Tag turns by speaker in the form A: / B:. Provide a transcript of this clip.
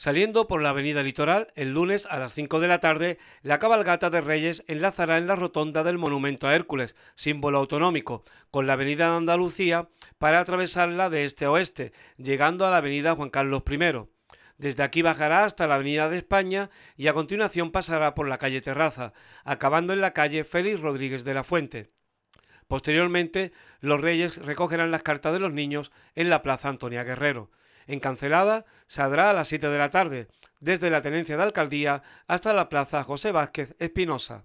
A: Saliendo por la avenida Litoral, el lunes a las 5 de la tarde, la cabalgata de Reyes enlazará en la rotonda del Monumento a Hércules, símbolo autonómico, con la avenida de Andalucía para atravesarla de este a oeste, llegando a la avenida Juan Carlos I. Desde aquí bajará hasta la avenida de España y a continuación pasará por la calle Terraza, acabando en la calle Félix Rodríguez de la Fuente. Posteriormente, los reyes recogerán las cartas de los niños en la Plaza Antonia Guerrero. En Cancelada saldrá a las 7 de la tarde, desde la Tenencia de Alcaldía hasta la Plaza José Vázquez Espinosa.